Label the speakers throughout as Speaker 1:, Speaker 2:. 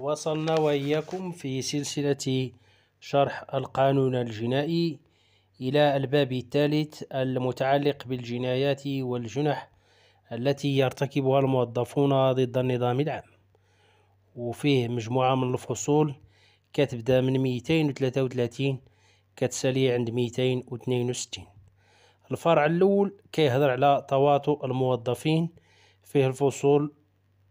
Speaker 1: وصلنا وإياكم في سلسلة شرح القانون الجنائي إلى الباب الثالث المتعلق بالجنايات والجنح التي يرتكبها الموظفون ضد النظام العام وفيه مجموعة من الفصول كتبدا من 233 كتسالي عند 262 الفرع الأول كيهضر على تواطؤ الموظفين فيه الفصول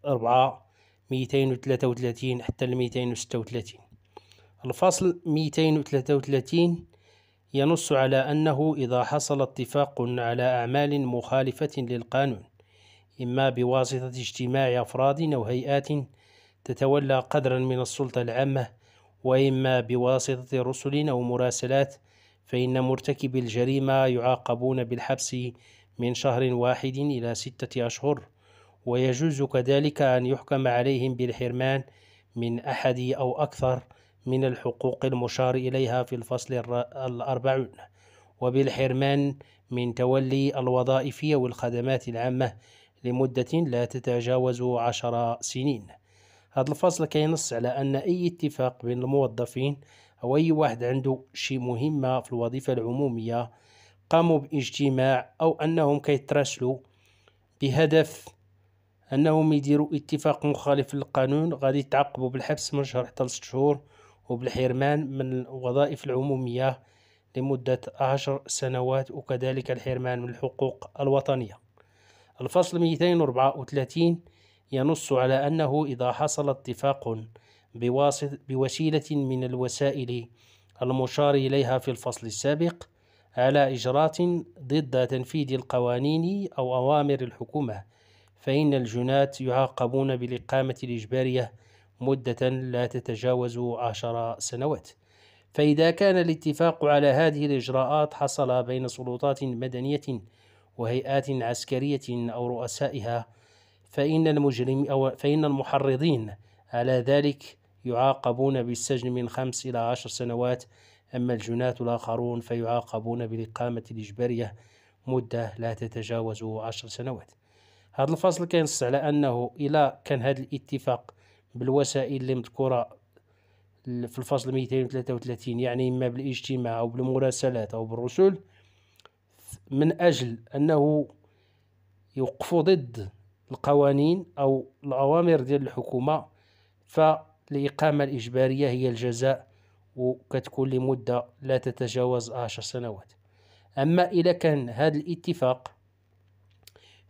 Speaker 1: أربعة ميتين حتى لميتين وستة الفصل ميتين ينص على أنه إذا حصل اتفاق على أعمال مخالفة للقانون إما بواسطة اجتماع أفراد أو هيئات تتولى قدرا من السلطة العامة وإما بواسطة رسل أو مراسلات فإن مرتكبي الجريمة يعاقبون بالحبس من شهر واحد إلى ستة أشهر ويجوز كذلك أن يحكم عليهم بالحرمان من أحد أو أكثر من الحقوق المشار إليها في الفصل الأربعون وبالحرمان من تولي الوظائف والخدمات العامة لمدة لا تتجاوز عشر سنين هذا الفصل كينص على أن أي اتفاق بين الموظفين أو أي واحد عنده شي مهمة في الوظيفة العمومية قاموا باجتماع أو أنهم كيتراسلوا بهدف انهم يديروا اتفاق مخالف للقانون غادي يتعاقبوا بالحبس من شهر حتى لست شهور وبالحرمان من الوظائف العموميه لمده عشر سنوات وكذلك الحرمان من الحقوق الوطنيه الفصل 234 ينص على أنه إذا حصل اتفاق بوسيلة من الوسائل المشار إليها في الفصل السابق على إجراءات ضد تنفيذ القوانين أو أوامر الحكومة فإن الجناة يعاقبون بالإقامة الإجبارية مدة لا تتجاوز عشر سنوات فإذا كان الاتفاق على هذه الإجراءات حصل بين سلطات مدنية وهيئات عسكرية أو رؤسائها فإن المجرم أو فإن المحرضين على ذلك يعاقبون بالسجن من خمس إلى عشر سنوات أما الجناة الآخرون فيعاقبون بالإقامة الإجبارية مدة لا تتجاوز عشر سنوات هذا الفصل كينص على انه الا كان هذا الاتفاق بالوسائل اللي مذكوره في الفصل 233 يعني اما بالاجتماع او بالمراسلات او بالرسل من اجل انه يوقفوا ضد القوانين او الاوامر ديال الحكومه فالاقامه الاجباريه هي الجزاء وكتكون لمده لا تتجاوز 10 سنوات اما اذا كان هذا الاتفاق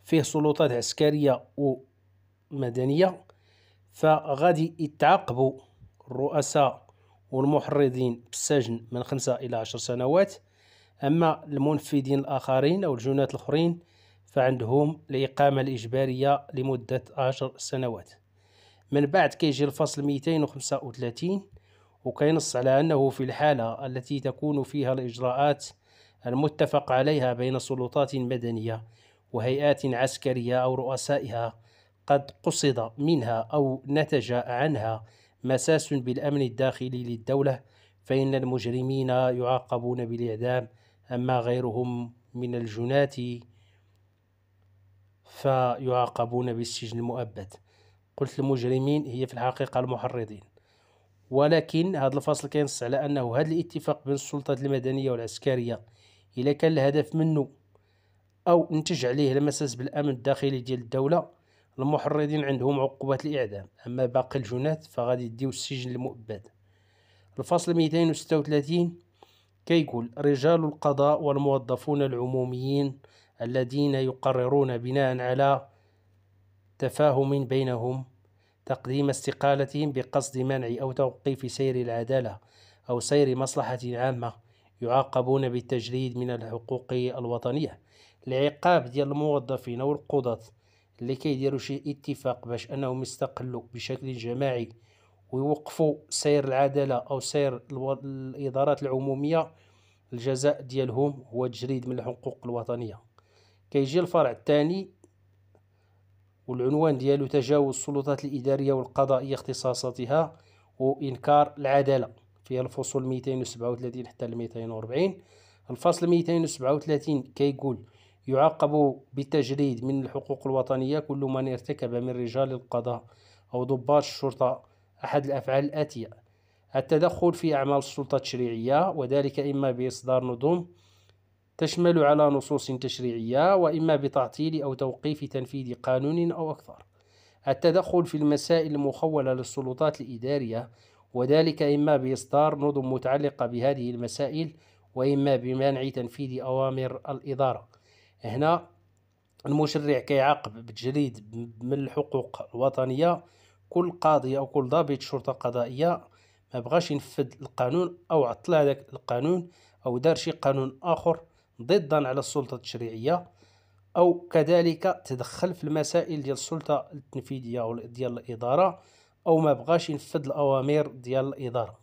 Speaker 1: فيه سلطات عسكرية ومدنية فغادي يتعاقبوا الرؤساء والمحرضين بالسجن من خمسة إلى عشر سنوات أما المنفذين الآخرين أو الجنات الآخرين فعندهم الإقامة الإجبارية لمدة عشر سنوات من بعد كيجي الفصل 235 وكينص على أنه في الحالة التي تكون فيها الإجراءات المتفق عليها بين سلطات مدنية وهيئات عسكرية أو رؤسائها قد قصد منها أو نتج عنها مساس بالأمن الداخلي للدولة فإن المجرمين يعاقبون بالإعدام أما غيرهم من الجنات فيعاقبون بالسجن المؤبد قلت المجرمين هي في الحقيقة المحرضين ولكن هذا الفصل كينص على أنه هذا الاتفاق بين السلطات المدنية والعسكرية إذا كان الهدف منه أو نتج عليه لمساس بالأمن الداخلي ديال الدولة المحرضين عندهم عقوبات الإعدام أما باقي الجنات فغادي يديو السجن المؤبد الفصل 236 كيقول رجال القضاء والموظفون العموميين الذين يقررون بناء على تفاهم بينهم تقديم استقالتهم بقصد منع أو توقيف سير العدالة أو سير مصلحة عامة يعاقبون بالتجريد من الحقوق الوطنية العقاب ديال الموظفين او القضاة اللي كيديروا شي اتفاق باش انهم يستقلوا بشكل جماعي ويوقفوا سير العداله او سير الادارات العموميه الجزاء ديالهم هو تجريد من الحقوق الوطنيه كيجي الفرع الثاني والعنوان ديالو تجاوز السلطات الاداريه والقضائيه اختصاصاتها وانكار العداله فيها الفصول 237 حتى 240 الفصل 237 كيقول يعاقب بالتجريد من الحقوق الوطنية كل من ارتكب من رجال القضاء أو ضباط الشرطة أحد الأفعال الآتية التدخل في أعمال السلطة التشريعية وذلك إما بإصدار نظم تشمل على نصوص تشريعية وإما بتعطيل أو توقيف تنفيذ قانون أو أكثر التدخل في المسائل المخولة للسلطات الإدارية وذلك إما بإصدار نظم متعلقة بهذه المسائل وإما بمنع تنفيذ أوامر الإدارة هنا المشرع كيعاقب بتجريد من الحقوق الوطنية كل قاضي أو كل ضابط شرطة قضائية ما بغاش ينفذ القانون أو عطل هذاك القانون أو دار شي قانون آخر ضدا على السلطة التشريعية أو كذلك تدخل في المسائل ديال السلطة التنفيذية أو ديال الإدارة أو ما بغاش ينفذ الأوامر ديال الإدارة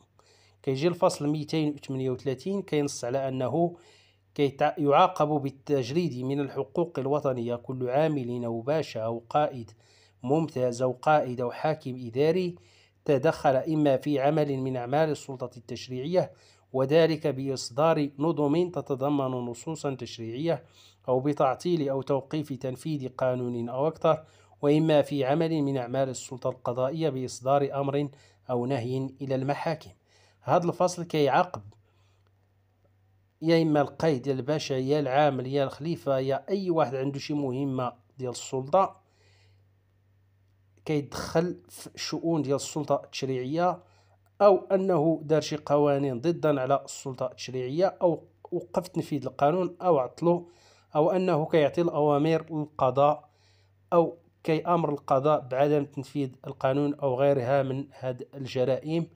Speaker 1: كيجي الفصل 238 كينص على أنه كي يعاقب بالتجريد من الحقوق الوطنية كل عامل أو باشا أو قائد ممتاز أو قائد أو حاكم إداري تدخل إما في عمل من أعمال السلطة التشريعية وذلك بإصدار نظم تتضمن نصوصا تشريعية أو بتعطيل أو توقيف تنفيذ قانون أو أكثر وإما في عمل من أعمال السلطة القضائية بإصدار أمر أو نهي إلى المحاكم هذا الفصل كيعاقب يا اما القايد ديال الباشا يا العامل يا الخليفه يا اي واحد عنده شي مهمه ديال السلطه كيدخل في شؤون ديال السلطه التشريعيه او انه دار شي قوانين ضدا على السلطه التشريعيه او وقف تنفيذ القانون او عطلو او انه كيعطي الاوامر للقضاء او كيامر القضاء بعدم تنفيذ القانون او غيرها من هاد الجرائم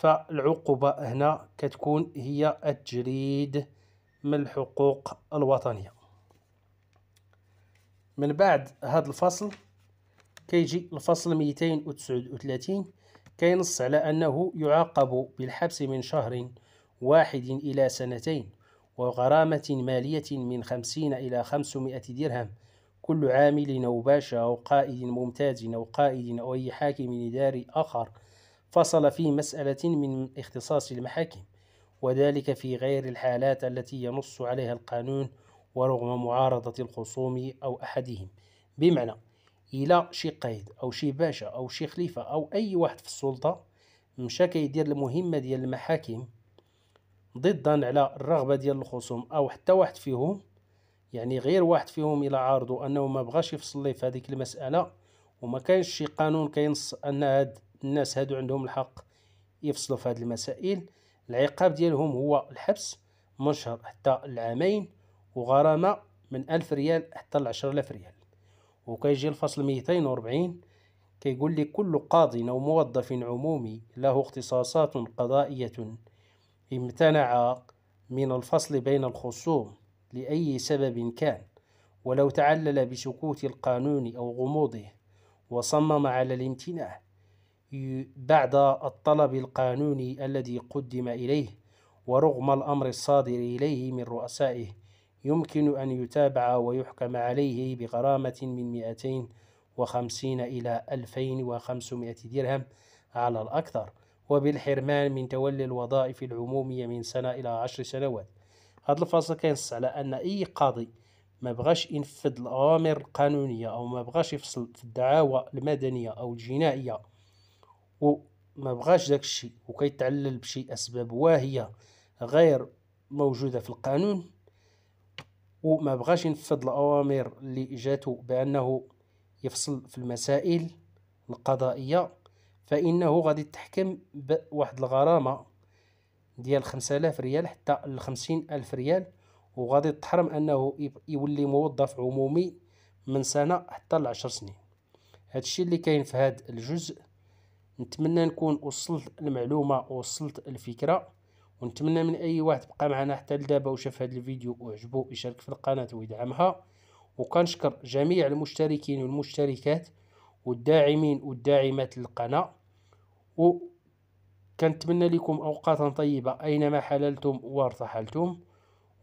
Speaker 1: فالعقوبة هنا كتكون هي التجريد من الحقوق الوطنية من بعد هذا الفصل كيجي الفصل 239 كينص على أنه يعاقب بالحبس من شهر واحد إلى سنتين وغرامة مالية من خمسين إلى خمسمائة درهم كل عامل أو باشا أو قائد ممتاز أو قائد أو أي حاكم إداري آخر فصل في مسألة من اختصاص المحاكم وذلك في غير الحالات التي ينص عليها القانون ورغم معارضة الخصوم أو أحدهم بمعنى إلى شي قايد أو شي باشا أو شي خليفة أو أي واحد في السلطة مشى كيدير المهمة ديال المحاكم ضدا على الرغبة ديال الخصوم أو حتى واحد فيهم يعني غير واحد فيهم إلى عارضو أنه ما بغاش يفصل في هذه المسألة وما كانش شي قانون كينص أن هاد الناس هادو عندهم الحق يفصلوا في هذه المسائل العقاب ديالهم هو الحبس من شهر حتى العامين وغرامة من ألف ريال حتى العشر ألف ريال وكيجي الفصل 240 كيقول لي كل قاضي أو موظف عمومي له اختصاصات قضائية امتنع من الفصل بين الخصوم لأي سبب كان ولو تعلل بسكوت القانون أو غموضه وصمم على الامتناع بعد الطلب القانوني الذي قدم إليه ورغم الأمر الصادر إليه من رؤسائه يمكن أن يتابع ويحكم عليه بغرامة من 250 إلى 2500 درهم على الأكثر وبالحرمان من تولي الوظائف العمومية من سنة إلى عشر سنوات هذا الفصل كينص على أن أي قاضي ما بغاش ينفذ الأوامر القانونية أو ما بغاش يفصل في الدعاوى المدنية أو الجنائية وما بغاش داك الشيء وكيتعلل بشي اسباب واهيه غير موجوده في القانون وما بغاش ينفذ الاوامر اللي جاتو بانه يفصل في المسائل القضائيه فانه غادي تحكم بواحد الغرامه ديال 5000 ريال حتى ل 50000 ريال وغادي تحرم انه يولي موظف عمومي من سنه حتى ل 10 سنين هادشي اللي كاين في هاد الجزء نتمنى نكون وصلت المعلومه ووصلت الفكره ونتمنى من اي واحد بقى معنا حتى لدابا وشاف هذا الفيديو وعجبو يشارك في القناه ويدعمها وكنشكر جميع المشتركين والمشتركات والداعمين والداعمات للقناه و كنتمنى لكم اوقاتا طيبه اينما حللتم وارتحلتم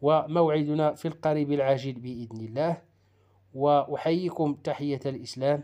Speaker 1: وموعدنا في القريب العاجل باذن الله واحييكم تحيه الاسلام